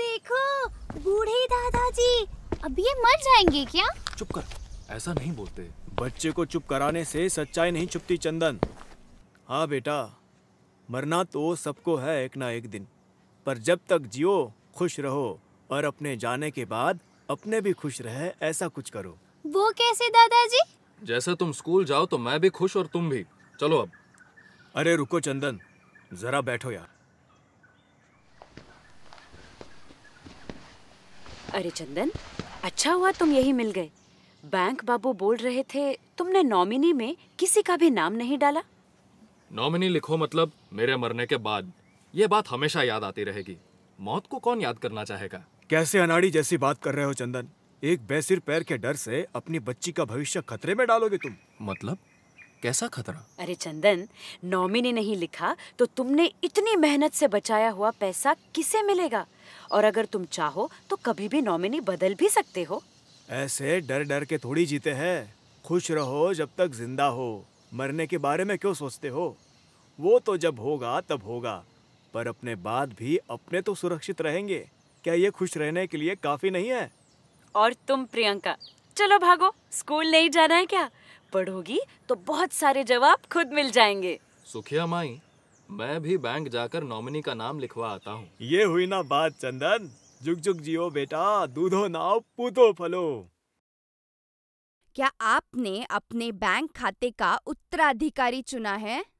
देखो बूढ़े दादाजी अब ये मर जाएंगे क्या चुप कर ऐसा नहीं बोलते बच्चे को चुप कराने से सच्चाई नहीं छुपती चंदन हाँ बेटा मरना तो सबको है एक ना एक दिन पर जब तक जियो खुश रहो और अपने जाने के बाद अपने भी खुश रहे ऐसा कुछ करो वो कैसे दादाजी जैसे तुम स्कूल जाओ तो मैं भी खुश और तुम भी चलो अब अरे रुको चंदन जरा बैठो यार अरे चंदन अच्छा हुआ तुम यही मिल गए बैंक बाबू बोल रहे थे तुमने नॉमिनी में किसी का भी नाम नहीं डाला नॉमिनी लिखो मतलब मेरे मरने के बाद ये बात हमेशा याद आती रहेगी मौत को कौन याद करना चाहेगा कैसे अनाड़ी जैसी बात कर रहे हो चंदन एक बेसिर पैर के डर से अपनी बच्ची का भविष्य खतरे में डालोगे तुम मतलब कैसा खतरा अरे चंदन नॉमिनी नहीं लिखा तो तुमने इतनी मेहनत से बचाया हुआ पैसा किसे मिलेगा और अगर तुम चाहो तो कभी भी नॉमिनी बदल भी सकते हो ऐसे डर डर के थोड़ी जीते हैं खुश रहो जब तक जिंदा हो मरने के बारे में क्यों सोचते हो वो तो जब होगा तब होगा पर अपने बाद भी अपने तो सुरक्षित रहेंगे क्या ये खुश रहने के लिए काफी नहीं है और तुम प्रियंका चलो भागो स्कूल नहीं जाना है क्या पढ़ोगी तो बहुत सारे जवाब खुद मिल जाएंगे सुखिया माई मैं भी बैंक जाकर नॉमिनी का नाम लिखवा आता हूँ ये हुई ना बात चंदन जुग जुग जियो बेटा दूधो नाव पुतो फलो क्या आपने अपने बैंक खाते का उत्तराधिकारी चुना है